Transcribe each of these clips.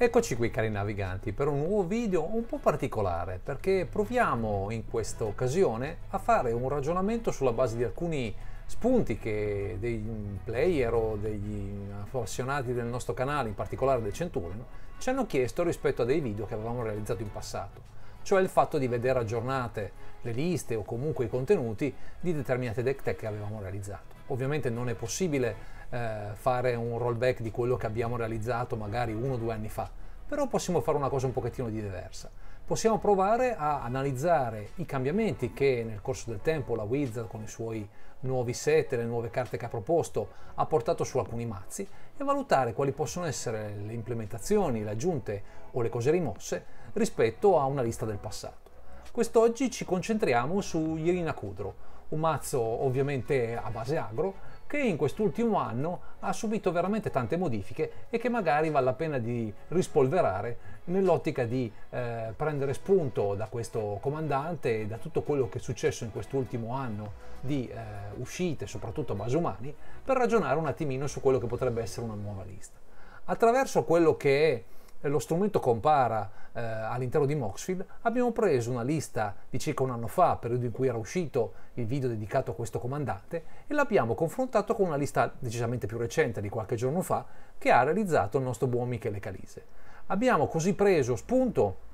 Eccoci qui cari naviganti per un nuovo video un po' particolare perché proviamo in questa occasione a fare un ragionamento sulla base di alcuni spunti che dei player o degli appassionati del nostro canale, in particolare del Centurion, ci hanno chiesto rispetto a dei video che avevamo realizzato in passato, cioè il fatto di vedere aggiornate le liste o comunque i contenuti di determinate deck tech che avevamo realizzato. Ovviamente non è possibile eh, fare un rollback di quello che abbiamo realizzato magari uno o due anni fa, però possiamo fare una cosa un pochettino di diversa. Possiamo provare a analizzare i cambiamenti che nel corso del tempo la Wizard con i suoi nuovi set, e le nuove carte che ha proposto, ha portato su alcuni mazzi e valutare quali possono essere le implementazioni, le aggiunte o le cose rimosse rispetto a una lista del passato. Quest'oggi ci concentriamo su Irina Kudro, un mazzo ovviamente a base agro che in quest'ultimo anno ha subito veramente tante modifiche e che magari vale la pena di rispolverare nell'ottica di eh, prendere spunto da questo comandante e da tutto quello che è successo in quest'ultimo anno di eh, uscite, soprattutto a Basumani, per ragionare un attimino su quello che potrebbe essere una nuova lista. Attraverso quello che è lo strumento compara eh, all'interno di Moxfield, abbiamo preso una lista di circa un anno fa, periodo in cui era uscito il video dedicato a questo comandante, e l'abbiamo confrontato con una lista decisamente più recente di qualche giorno fa che ha realizzato il nostro buon Michele Calise. Abbiamo così preso spunto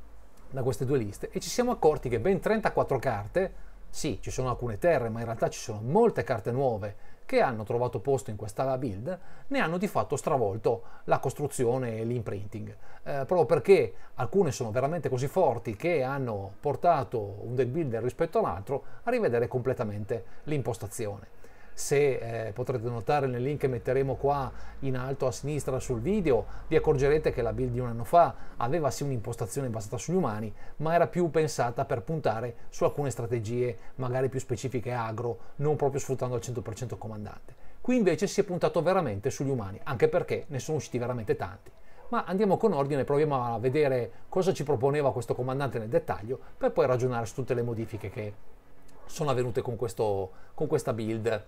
da queste due liste e ci siamo accorti che ben 34 carte, sì, ci sono alcune terre, ma in realtà ci sono molte carte nuove che hanno trovato posto in questa build ne hanno di fatto stravolto la costruzione e l'imprinting, eh, proprio perché alcune sono veramente così forti che hanno portato un deck builder rispetto all'altro a rivedere completamente l'impostazione se eh, potrete notare nel link che metteremo qua in alto a sinistra sul video, vi accorgerete che la build di un anno fa aveva sì un'impostazione basata sugli umani, ma era più pensata per puntare su alcune strategie magari più specifiche agro, non proprio sfruttando al 100% comandante. Qui invece si è puntato veramente sugli umani, anche perché ne sono usciti veramente tanti. Ma andiamo con ordine, proviamo a vedere cosa ci proponeva questo comandante nel dettaglio, per poi ragionare su tutte le modifiche che sono avvenute con, questo, con questa build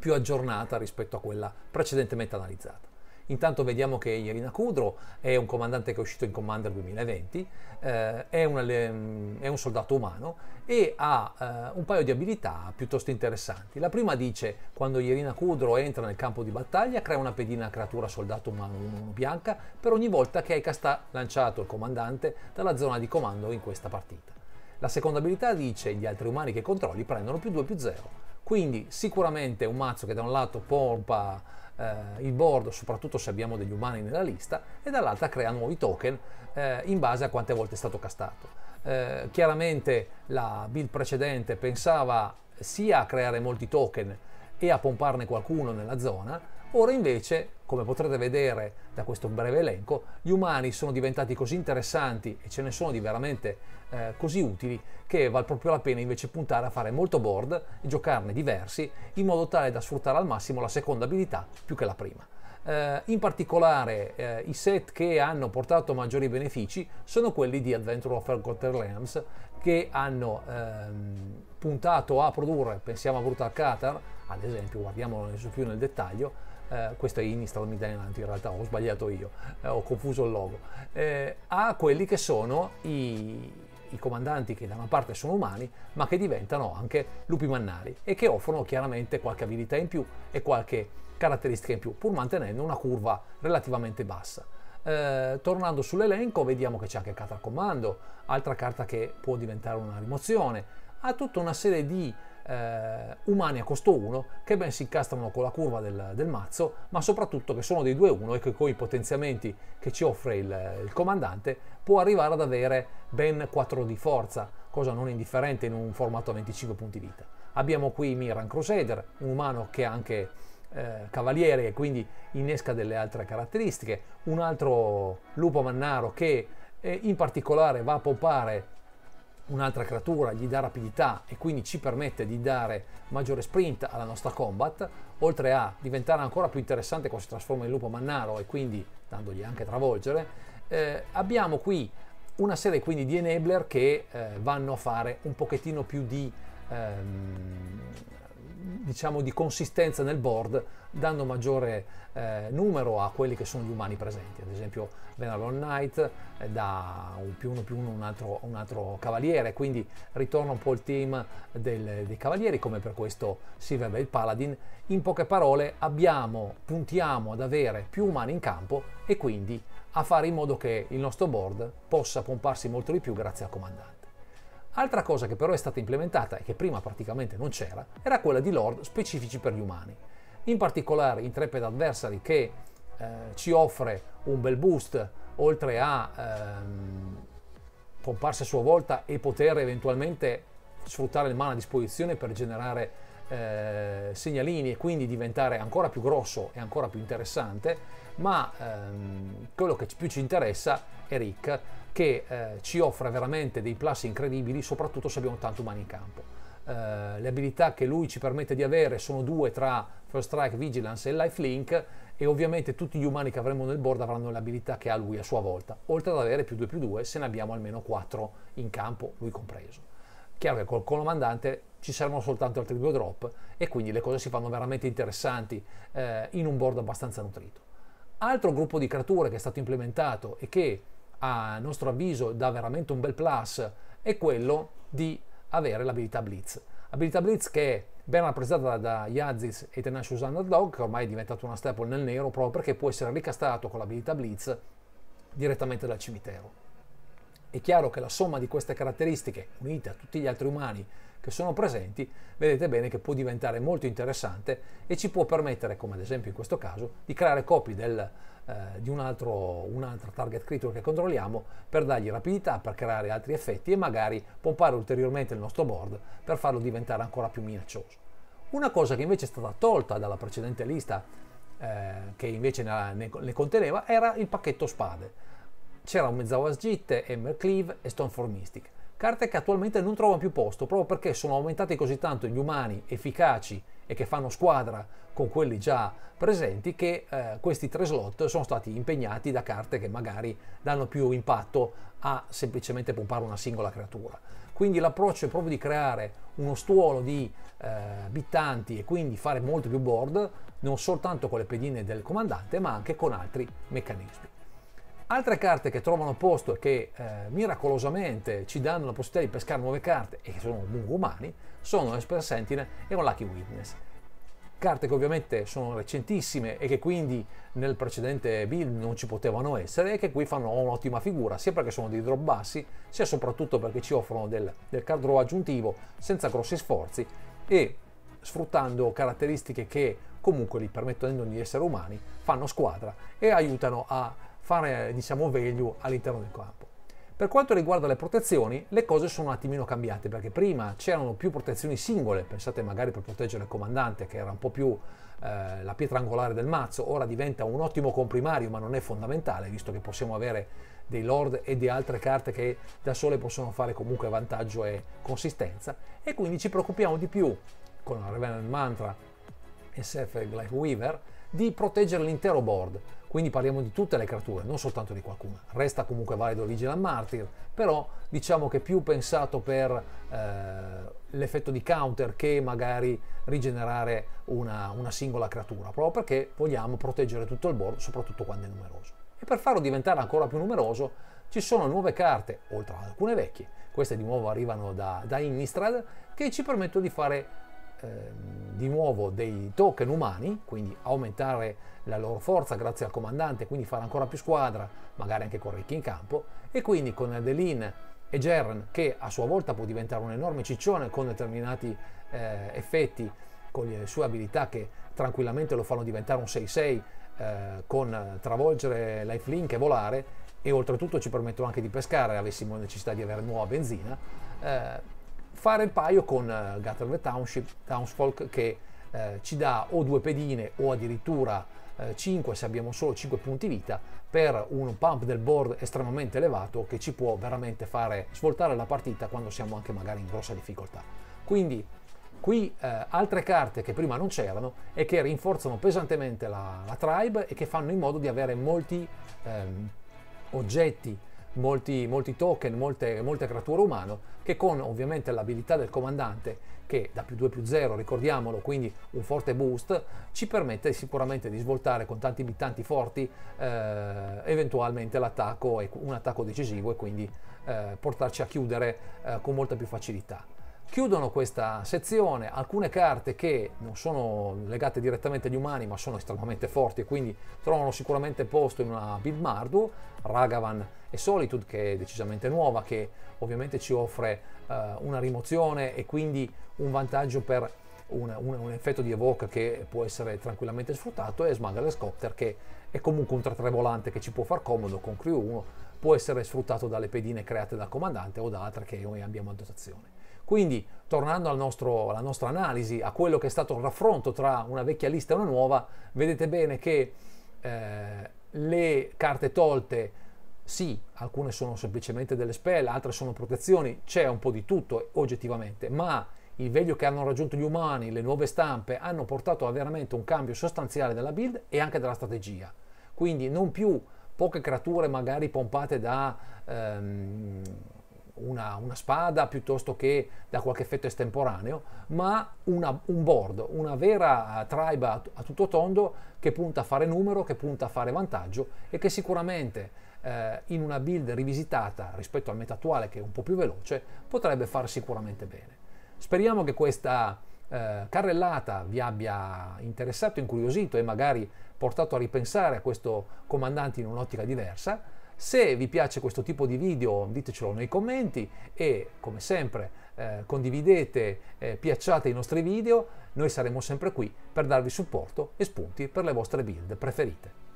più aggiornata rispetto a quella precedentemente analizzata. Intanto vediamo che Irina Kudro è un comandante che è uscito in Commander 2020, eh, è, una, mm, è, un soldato umano e ha eh, un paio di abilità piuttosto interessanti. La prima dice, quando Irina Kudro entra nel campo di battaglia, crea una pedina creatura soldato umano 1 bianca per ogni volta che Aika sta lanciato il comandante dalla zona di comando in questa partita. La seconda abilità dice, gli altri umani che controlli prendono più 2 più 0 quindi sicuramente è un mazzo che da un lato pompa eh, il board, soprattutto se abbiamo degli umani nella lista, e dall'altra crea nuovi token eh, in base a quante volte è stato castato. Eh, chiaramente la build precedente pensava sia a creare molti token e a pomparne qualcuno nella zona, Ora invece, come potrete vedere da questo breve elenco, gli umani sono diventati così interessanti e ce ne sono di veramente eh, così utili che vale proprio la pena invece puntare a fare molto board e giocarne diversi in modo tale da sfruttare al massimo la seconda abilità più che la prima. Eh, in particolare eh, i set che hanno portato maggiori benefici sono quelli di Adventure of Forgotten Realms che hanno ehm, puntato a produrre, pensiamo a Brutal Qatar, ad esempio, guardiamolo più nel dettaglio, eh, questo è Inistar Midland in realtà, ho sbagliato io, eh, ho confuso il logo, eh, a quelli che sono i, i, comandanti che da una parte sono umani ma che diventano anche lupi mannari e che offrono chiaramente qualche abilità in più e qualche caratteristica in più pur mantenendo una curva relativamente bassa. Eh, tornando sull'elenco vediamo che c'è anche Catra Comando, altra carta che può diventare una rimozione, ha tutta una serie di eh, umani a costo 1 che ben si incastrano con la curva del, del mazzo, ma soprattutto che sono dei 2-1 e che con i potenziamenti che ci offre il, il comandante può arrivare ad avere ben 4 di forza, cosa non indifferente in un formato a 25 punti vita. Abbiamo qui Miran Crusader, un umano che è anche eh, cavaliere e quindi innesca delle altre caratteristiche, un altro lupo mannaro che eh, in particolare va a pompare un'altra creatura, gli dà rapidità e quindi ci permette di dare maggiore sprint alla nostra combat, oltre a diventare ancora più interessante quando si trasforma in lupo mannaro e quindi dandogli anche travolgere, eh, abbiamo qui una serie quindi di enabler che eh, vanno a fare un pochettino più di ehm, diciamo, di consistenza nel board, dando maggiore eh, numero a quelli che sono gli umani presenti. Ad esempio Veneral Knight eh, dà un più uno più uno un altro, un altro cavaliere, quindi ritorna un po' il team del, dei cavalieri, come per questo Silver Silverbell Paladin. In poche parole abbiamo, puntiamo ad avere più umani in campo e quindi a fare in modo che il nostro board possa pomparsi molto di più grazie al comandante. Altra cosa che però è stata implementata e che prima praticamente non c'era era quella di lord specifici per gli umani. In particolare Intrepid Adversary che eh, ci offre un bel boost oltre a ehm, pomparsi a sua volta e poter eventualmente sfruttare il mana a disposizione per generare eh, segnalini e quindi diventare ancora più grosso e ancora più interessante, ma ehm, quello che più ci interessa è Rick che eh, ci offre veramente dei plus incredibili, soprattutto se abbiamo tanto umani in campo. Eh, le abilità che lui ci permette di avere sono due tra First Strike, Vigilance e Lifelink e ovviamente tutti gli umani che avremo nel board avranno le abilità che ha lui a sua volta, oltre ad avere più 2 più 2 se ne abbiamo almeno 4 in campo, lui compreso. Chiaro che col comandante ci servono soltanto altri due drop e quindi le cose si fanno veramente interessanti eh, in un board abbastanza nutrito. Altro gruppo di creature che è stato implementato e che a nostro avviso dà veramente un bel plus è quello di avere l'abilità Blitz. Abilità Blitz che è ben rappresentata da Yazis e Tenacious Underdog, che ormai è diventato una staple nel nero proprio perché può essere ricastato con l'abilità Blitz direttamente dal cimitero. È chiaro che la somma di queste caratteristiche, unite a tutti gli altri umani che sono presenti, vedete bene che può diventare molto interessante e ci può permettere, come ad esempio in questo caso, di creare copie del, eh, di un'altra altro, un altro target creature che controlliamo per dargli rapidità, per creare altri effetti e magari pompare ulteriormente il nostro board per farlo diventare ancora più minaccioso. Una cosa che invece è stata tolta dalla precedente lista, eh, che invece ne, ne conteneva, era il pacchetto spade c'erano Mezzawas Git, Emmercleave e Stoneform Mystic, carte che attualmente non trovano più posto proprio perché sono aumentati così tanto gli umani efficaci e che fanno squadra con quelli già presenti che eh, questi tre slot sono stati impegnati da carte che magari danno più impatto a semplicemente pompare una singola creatura. Quindi l'approccio è proprio di creare uno stuolo di eh, bittanti e quindi fare molto più board non soltanto con le pedine del comandante ma anche con altri meccanismi. Altre carte che trovano posto e che eh, miracolosamente ci danno la possibilità di pescare nuove carte e che sono comunque umani sono Esper Sentinel e un Lucky Witness. Carte che ovviamente sono recentissime e che quindi nel precedente build non ci potevano essere e che qui fanno un'ottima figura sia perché sono dei drop bassi sia soprattutto perché ci offrono del, del card draw aggiuntivo senza grossi sforzi e sfruttando caratteristiche che comunque li permettono di essere umani fanno squadra e aiutano a fare diciamo, value all'interno del campo. Per quanto riguarda le protezioni, le cose sono un attimino cambiate perché prima c'erano più protezioni singole, pensate magari per proteggere il comandante che era un po' più eh, la pietra angolare del mazzo, ora diventa un ottimo comprimario ma non è fondamentale visto che possiamo avere dei lord e di altre carte che da sole possono fare comunque vantaggio e consistenza e quindi ci preoccupiamo di più con la Revenant Mantra SF Glyph Weaver di proteggere l'intero board quindi parliamo di tutte le creature, non soltanto di qualcuna. Resta comunque valido Vigilant Martyr, però diciamo che più pensato per eh, l'effetto di counter che magari rigenerare una, una singola creatura, proprio perché vogliamo proteggere tutto il board, soprattutto quando è numeroso. E per farlo diventare ancora più numeroso ci sono nuove carte, oltre ad alcune vecchie, queste di nuovo arrivano da, da Innistrad, che ci permettono di fare... Ehm, di nuovo dei token umani, quindi aumentare la loro forza grazie al comandante, quindi fare ancora più squadra, magari anche con Ricky in campo, e quindi con Adeline e Jaren, che a sua volta può diventare un enorme ciccione con determinati eh, effetti, con le sue abilità che tranquillamente lo fanno diventare un 6-6, eh, con travolgere lifelink e volare, e oltretutto ci permettono anche di pescare, avessimo necessità di avere nuova benzina. Eh, fare il paio con uh, eh, the Township, Townsfolk che eh, ci dà o due pedine o addirittura eh, 5 se abbiamo solo 5 punti vita per un pump del board estremamente elevato che ci può veramente fare svoltare la partita quando siamo anche magari in grossa difficoltà. Quindi qui eh, altre carte che prima non c'erano e che rinforzano pesantemente la, la, tribe e che fanno in modo di avere molti ehm, oggetti molti, molti token, molte, molte creature umane, che con ovviamente l'abilità del comandante, che da più 2 più 0, ricordiamolo, quindi un forte boost, ci permette sicuramente di svoltare con tanti bittanti forti eh, eventualmente l'attacco, un attacco decisivo e quindi eh, portarci a chiudere eh, con molta più facilità. Chiudono questa sezione alcune carte che non sono legate direttamente agli umani ma sono estremamente forti e quindi trovano sicuramente posto in una build Mardu, Ragavan e Solitude che è decisamente nuova, che ovviamente ci offre uh, una rimozione e quindi un vantaggio per un, un, un, effetto di evoca che può essere tranquillamente sfruttato e Smuggler's Copter che è comunque un 3-3 volante che ci può far comodo con Crew 1, può essere sfruttato dalle pedine create dal comandante o da altre che noi abbiamo a dotazione. Quindi, tornando al nostro, alla nostra analisi, a quello che è stato il raffronto tra una vecchia lista e una nuova, vedete bene che eh, le carte tolte, sì, alcune sono semplicemente delle spell, altre sono protezioni, c'è un po' di tutto oggettivamente, ma il veglio che hanno raggiunto gli umani, le nuove stampe, hanno portato a veramente un cambio sostanziale della build e anche della strategia. Quindi non più poche creature magari pompate da... Ehm, una, una, spada piuttosto che da qualche effetto estemporaneo, ma una, un board, una vera eh, tribe a, a, tutto tondo che punta a fare numero, che punta a fare vantaggio e che sicuramente eh, in una build rivisitata rispetto al meta attuale che è un po' più veloce potrebbe far sicuramente bene. Speriamo che questa eh, carrellata vi abbia interessato, incuriosito e magari portato a ripensare a questo comandante in un'ottica diversa se vi piace questo tipo di video ditecelo nei commenti e come sempre eh, condividete, eh, piacciate i nostri video, noi saremo sempre qui per darvi supporto e spunti per le vostre build preferite.